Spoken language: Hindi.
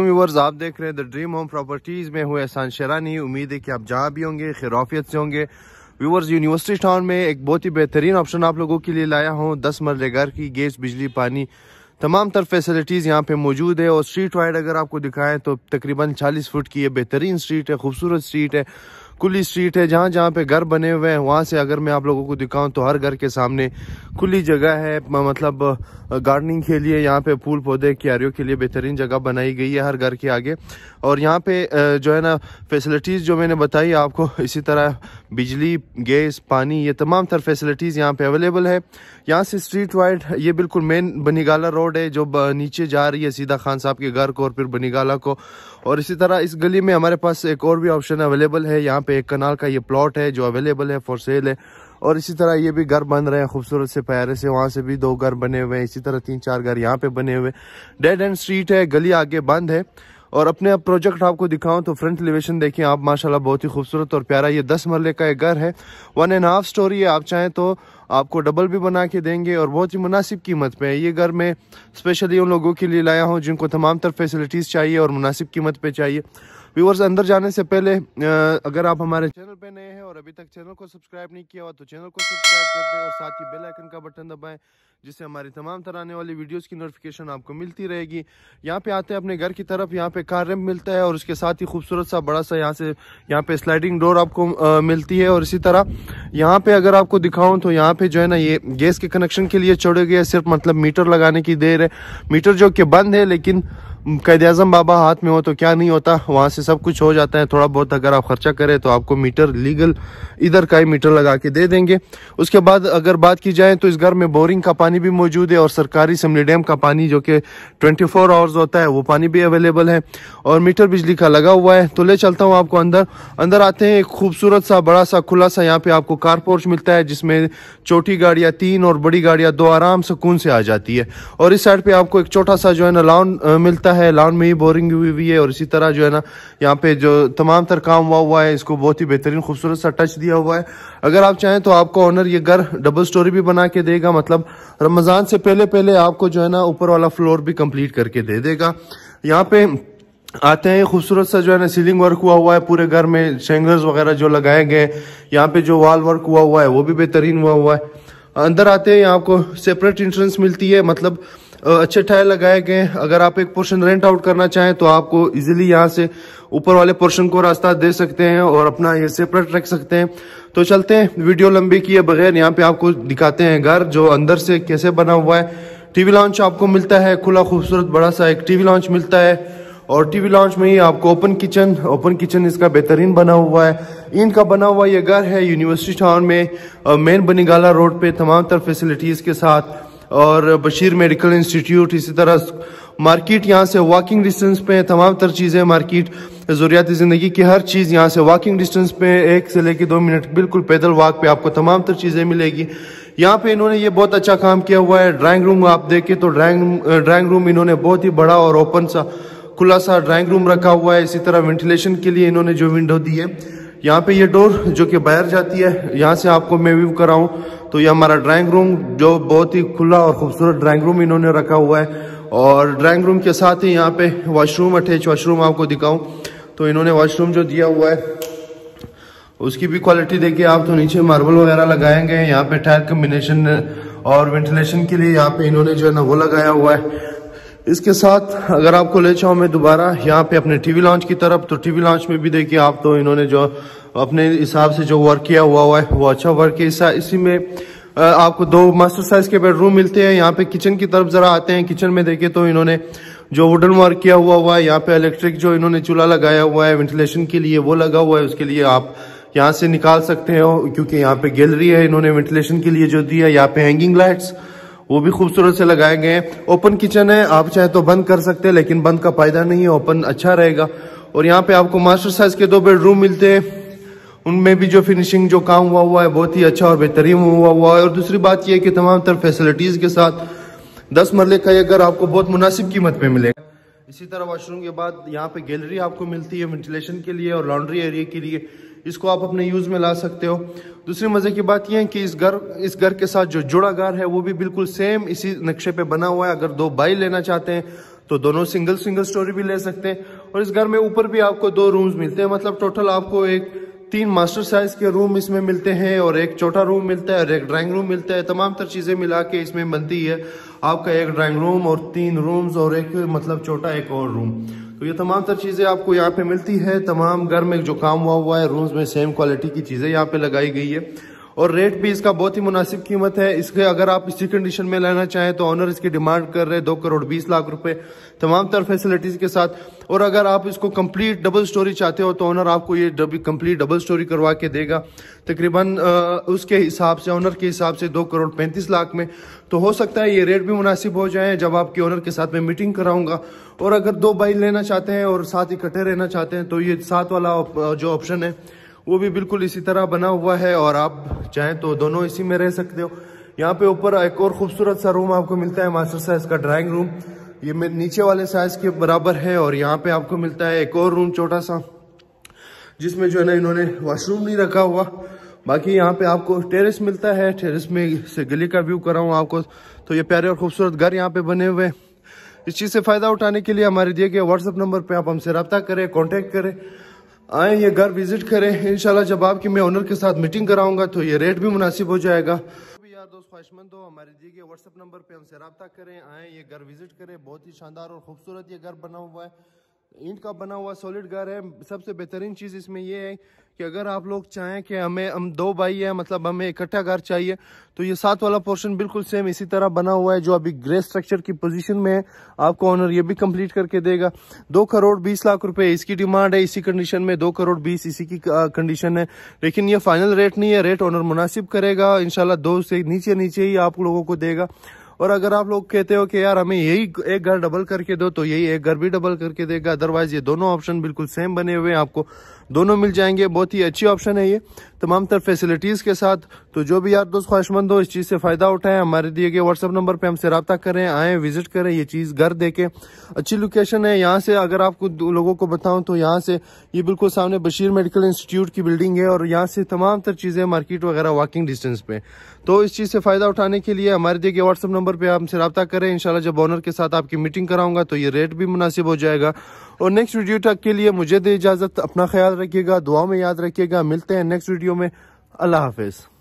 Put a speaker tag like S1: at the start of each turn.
S1: व्यूवर्स आप देख रहे हैं द ड्रीम होम प्रॉपर्टीज़ में हुए एहसान शरानी उम्मीद है कि आप जहाँ भी होंगे खिराफियत से होंगे व्यूवर्स यूनिवर्सिटी टाउन में एक बहुत ही बेहतरीन ऑप्शन आप लोगों के लिए लाया हूँ दस मरले घर की गैस बिजली पानी तमाम तरफ फैसिलिटीज़ यहाँ पे मौजूद है और स्ट्रीट वाइड अगर आपको दिखाएं तो तकरीबन 40 फुट की ये बेहतरीन स्ट्रीट है खूबसूरत स्ट्रीट है खुली स्ट्रीट है जहाँ जहाँ पे घर बने हुए हैं वहाँ से अगर मैं आप लोगों को दिखाऊं तो हर घर के सामने खुली जगह है मतलब गार्डनिंग के लिए यहाँ पे फूल पौधे क्यारियों के लिए बेहतरीन जगह बनाई गई है हर घर के आगे और यहाँ पे जो है ना फैसिलिटीज़ जो मैंने बताई आपको इसी तरह बिजली गैस पानी ये तमाम तर फैसिलिटीज़ यहाँ पे अवेलेबल है यहाँ से स्ट्रीट वाइड ये बिल्कुल मेन बनीगाला रोड है जो नीचे जा रही है सीधा खान साहब के घर को और फिर बनीगाला को और इसी तरह इस गली में हमारे पास एक और भी ऑप्शन अवेलेबल है यहाँ पे एक कनाल का ये प्लॉट है जो अवेलेबल है फॉर सेल है और इसी तरह ये भी घर बन रहे हैं खूबसूरत से प्यारे से वहाँ से भी दो घर बने हुए हैं इसी तरह तीन चार घर यहाँ पे बने हुए डेड एंड स्ट्रीट है गली आगे बंद है और अपने आप प्रोजेक्ट आपको दिखाऊं तो फ्रंट एलिवेशन देखिए आप माशाल्लाह बहुत ही खूबसूरत और प्यारा ये दस मरले का एक घर है वन एंड हाफ स्टोरी है आप चाहें तो आपको डबल भी बना के देंगे और बहुत ही मुनासिब कीमत पे है ये घर मैं स्पेशली उन लोगों के लिए लाया हूँ जिनको तमाम तरफ फैसिलिटीज़ चाहिए और मुनासिब कीमत पर चाहिए व्यूवर्स अंदर जाने से पहले अगर आप हमारे चैनल पर नए हैं और अभी तक चैनल को सब्सक्राइब नहीं किया हुआ तो चैनल को सब्सक्राइब कर दें और साथ ही बेलाइकन का बटन दबाएँ जिससे हमारे तमाम तरह आने वाली वीडियोस की नोटिफिकेशन आपको मिलती रहेगी यहाँ पे आते हैं अपने घर की तरफ यहाँ पे कार रैंप मिलता है और उसके साथ ही खूबसूरत सा बड़ा सा यहाँ से यहाँ पे स्लाइडिंग डोर आपको आ, मिलती है और इसी तरह यहाँ पे अगर आपको दिखाऊं तो यहाँ पे जो है ना ये गैस के कनेक्शन के लिए छोड़े गए सिर्फ मतलब मीटर लगाने की देर है मीटर जो कि बंद है लेकिन हम्म, कैद अजम बाबा हाथ में हो तो क्या नहीं होता वहाँ से सब कुछ हो जाता है थोड़ा बहुत अगर आप ख़र्चा करें तो आपको मीटर लीगल इधर का ही मीटर लगा के दे देंगे उसके बाद अगर बात की जाए तो इस घर में बोरिंग का पानी भी मौजूद है और सरकारी समली डैम का पानी जो कि ट्वेंटी फोर आवर्स होता है वो पानी भी अवेलेबल है और मीटर बिजली का लगा हुआ है तो ले चलता हूँ आपको अंदर अंदर आते हैं एक खूबसूरत सा बड़ा सा खुला सा यहाँ पे आपको कार पोर्च मिलता है जिसमें छोटी गाड़ियाँ तीन और बड़ी गाड़ियाँ दो आराम सुकून से आ जाती है और इस साइड पर आपको एक छोटा सा जो है ना लाउन मिलता है किया है लॉन में ही बोरिंग हुई हुई है और इसी तरह जो है ना यहाँ पे जो तमाम तर काम हुआ हुआ है इसको बहुत ही बेहतरीन खूबसूरत सा टच दिया हुआ है अगर आप चाहें तो आपको ऑनर ये घर डबल स्टोरी भी बना के देगा मतलब रमज़ान से पहले पहले आपको जो है ना ऊपर वाला फ्लोर भी कम्प्लीट करके दे देगा यहाँ पे आते हैं खूबसूरत सा जो है ना सीलिंग वर्क हुआ हुआ है पूरे घर में शेंगर्स वगैरह जो लगाए गए यहाँ पे जो वॉल वर्क हुआ हुआ है वो भी बेहतरीन हुआ हुआ है अंदर आते हैं यहाँ आपको सेपरेट इंट्रेंस मिलती है मतलब अच्छे टायर लगाए गए हैं अगर आप एक पोर्शन रेंट आउट करना चाहें तो आपको इजीली यहाँ से ऊपर वाले पोर्शन को रास्ता दे सकते हैं और अपना ये सेपरेट रख सकते हैं तो चलते हैं वीडियो लंबी किए बगैर यहाँ पे आपको दिखाते हैं घर जो अंदर से कैसे बना हुआ है टीवी लॉन्च आपको मिलता है खुला खूबसूरत बड़ा सा एक टीवी लॉन्च मिलता है और टीवी लॉन्च में ही आपको ओपन किचन ओपन किचन इसका बेहतरीन बना हुआ है इनका बना हुआ ये घर है यूनिवर्सिटी टाउन में मेन बनीगाला रोड पे तमाम तरह फैसिलिटीज़ के साथ और बशीर मेडिकल इंस्टीट्यूट इसी तरह मार्केट यहाँ से वॉकिंग डिस्टेंस पे तमाम तर चीज़ें मार्केट जरूरिया ज़िंदगी की हर चीज़ यहाँ से वॉकिंग डिस्टेंस पे एक से लेके दो मिनट बिल्कुल पैदल वॉक पे आपको तमाम तर चीज़ें मिलेगी यहाँ पे इन्होंने ये बहुत अच्छा काम किया हुआ है ड्राइंग रूम आप देखें तो ड्राइंग ड्राइंग रूम इन्होंने बहुत ही बड़ा और ओपन सा खुला सा ड्राइंग रूम रखा हुआ है इसी तरह वेंटिलेशन के लिए इन्होंने जो विंडो दी है यहाँ पे ये डोर जो कि बाहर जाती है यहाँ से आपको मैं व्यू कराऊँ तो ये हमारा ड्राइंग रूम जो बहुत ही खुला और खूबसूरत ड्राइंग रूम इन्होंने रखा हुआ है और ड्राइंग रूम के साथ ही यहाँ पे वॉशरूम अटैच वॉशरूम आपको दिखाऊं तो इन्होंने वॉशरूम जो दिया हुआ है उसकी भी क्वालिटी देखिए आप तो नीचे मार्बल वगैरह लगाए गए यहाँ पे टायर कम्बिनेशन और वेंटिलेशन के लिए यहाँ पे इन्होंने जो है ना वो लगाया हुआ है इसके साथ अगर आपको ले जाऊं मैं दोबारा यहाँ पे अपने टीवी लॉन्च की तरफ तो टीवी लॉन्च में भी देखिए आप तो इन्होंने जो अपने हिसाब से जो वर्क किया हुआ हुआ है वो अच्छा वर्क है इसा इसी में आपको दो मास्टर साइज के बेडरूम मिलते हैं यहाँ पे किचन की तरफ जरा आते हैं किचन में देखे तो इन्होंने जो वुडन वर्क किया हुआ हुआ है यहाँ पे इलेक्ट्रिक जो इन्होंने चूल्हा लगाया हुआ है वेंटिलेशन के लिए वो लगा हुआ है उसके लिए आप यहाँ से निकाल सकते हो क्योंकि यहाँ पे गैलरी है इन्होंने वेंटिलेशन के लिए जो दिया यहाँ पे हैंगिंग लाइट्स वो भी खूबसूरत से लगाए गए हैं ओपन किचन है आप चाहे तो बंद कर सकते हैं लेकिन बंद का फायदा नहीं है ओपन अच्छा रहेगा और यहाँ पे आपको मास्टर साइज के दो बेडरूम मिलते हैं उनमें भी जो फिनिशिंग जो काम हुआ हुआ है बहुत ही अच्छा और बेहतरीन हुआ हुआ है और दूसरी बात यह है कि तमाम तरह फैसिलिटीज़ के साथ दस मरले का ये घर आपको बहुत मुनासिब कीमत पे मिलेगा इसी तरह वॉशरूम के बाद यहाँ पे गैलरी आपको मिलती है वेंटिलेशन के लिए और लॉन्ड्री एरिया के लिए इसको आप अपने यूज़ में ला सकते हो दूसरी मज़े की बात यह है कि इस घर इस घर के साथ जो जुड़ा घर है वो भी बिल्कुल सेम इसी नक्शे पे बना हुआ है अगर दो बाई लेना चाहते हैं तो दोनों सिंगल सिंगल स्टोरी भी ले सकते हैं और इस घर में ऊपर भी आपको दो रूम्स मिलते हैं मतलब टोटल आपको एक तीन मास्टर साइज के रूम इसमें मिलते हैं और एक छोटा रूम मिलता है और एक ड्राइंग रूम मिलता है तमाम तर चीज़ें मिला के इसमें बनती है आपका एक ड्राइंग रूम और तीन रूम्स और एक मतलब छोटा एक और रूम तो ये तमाम तर चीज़ें आपको यहाँ पे मिलती है तमाम घर में जो काम हुआ हुआ है रूम्स में सेम क्वालिटी की चीज़ें यहाँ पे लगाई गई है और रेट भी इसका बहुत ही मुनासिब कीमत है इसके अगर आप इसी कंडीशन में लेना चाहें तो ऑनर इसकी डिमांड कर रहे हैं दो करोड़ बीस लाख रुपए तमाम तरह फैसिलिटीज़ के साथ और अगर आप इसको कंप्लीट डबल स्टोरी चाहते हो तो ऑनर आपको ये कंप्लीट डबल स्टोरी करवा के देगा तकरीबन उसके हिसाब से ऑनर के हिसाब से दो करोड़ पैंतीस लाख में तो हो सकता है ये रेट भी मुनासिब हो जाए जब आपके ऑनर के साथ में मीटिंग कराऊंगा और अगर दो बाइक लेना चाहते हैं और साथ इकट्ठे रहना चाहते हैं तो ये साथ वाला जो ऑप्शन है वो भी बिल्कुल इसी तरह बना हुआ है और आप चाहें तो दोनों इसी में रह सकते हो यहाँ पे ऊपर एक और खूबसूरत सा रूम आपको मिलता है मास्टर साइज का ड्राइंग रूम ये नीचे वाले साइज के बराबर है और यहाँ पे आपको मिलता है एक और रूम छोटा सा जिसमें जो है ना इन्होंने वॉशरूम नहीं रखा हुआ बाकी यहाँ पे आपको टेरेस मिलता है टेरेस में से गली का व्यू कराऊँ आपको तो ये प्यारे और खूबसूरत घर यहाँ पे बने हुए इस चीज़ से फ़ायदा उठाने के लिए हमारे दिए गए व्हाट्सअप नंबर पे आप हमसे रब्ता करें कांटेक्ट करें आए ये घर विजिट करें इनशाला जब आपकी मैं ओनर के साथ मीटिंग कराऊंगा तो ये रेट भी मुनासिब हो जाएगा यार दोस्त ख्वाहिशमंद हो हमारे दिए गए व्हाट्सअप नंबर पे हमसे रबता करें आए ये घर विजिट करें बहुत ही शानदार और खूबसूरत ये घर बना हुआ है ईंट का बना हुआ सॉलिड घर है सबसे बेहतरीन चीज़ इसमें यह है कि अगर आप लोग चाहें कि हमें हम दो भाई हैं मतलब हमें इकट्ठा घर चाहिए तो ये साथ वाला पोर्शन बिल्कुल सेम इसी तरह बना हुआ है जो अभी ग्रे स्ट्रक्चर की पोजीशन में है आपको ऑनर ये भी कंप्लीट करके देगा दो करोड़ बीस लाख रुपए इसकी डिमांड है इसी कंडीशन में दो करोड़ बीस इसी की कंडीशन है लेकिन यह फाइनल रेट नहीं है रेट ऑनर मुनासिब करेगा इनशाला दो से नीचे नीचे ही आप लोगों को देगा और अगर आप लोग कहते हो कि यार हमें यही एक घर डबल करके दो तो यही एक घर भी डबल करके देगा अदरवाइज ये दोनों ऑप्शन बिल्कुल सेम बने हुए हैं आपको दोनों मिल जाएंगे बहुत ही अच्छी ऑप्शन है ये तमाम तर फैसिलिटीज़ के साथ तो जो भी यार दोस्त ख्वाहिशमंद हो इस चीज़ से फ़ायदा उठाएं हमारे दिए गए व्हाट्सअप नंबर पर हमसे रबा करें आएँ विज़िट करें ये चीज़ घर देखें अच्छी लोकेशन है यहाँ से अगर आपको लोगों को बताऊँ तो यहाँ से ये बिल्कुल सामने बशीर मेडिकल इंस्टीट्यूट की बिल्डिंग है और यहाँ से तमाम तर चीज़ें मार्केट वगैरह वॉकिंग डिस्टेंस पर तो इस चीज़ से फ़ायदा उठाने के लिए हमारे दिए गए व्हाट्सअप नंबर पर आपसे रबा करें इन जब ऑनर के साथ आपकी मीटिंग कराऊंगा तो ये रेट भी मुनासिब हो जाएगा और नेक्स्ट वीडियो तक के लिए मुझे दे इजाज़त अपना ख्याल रखिएगा दुआ में याद रखिएगा मिलते हैं नेक्स्ट वीडियो में अल्लाह हाफिज़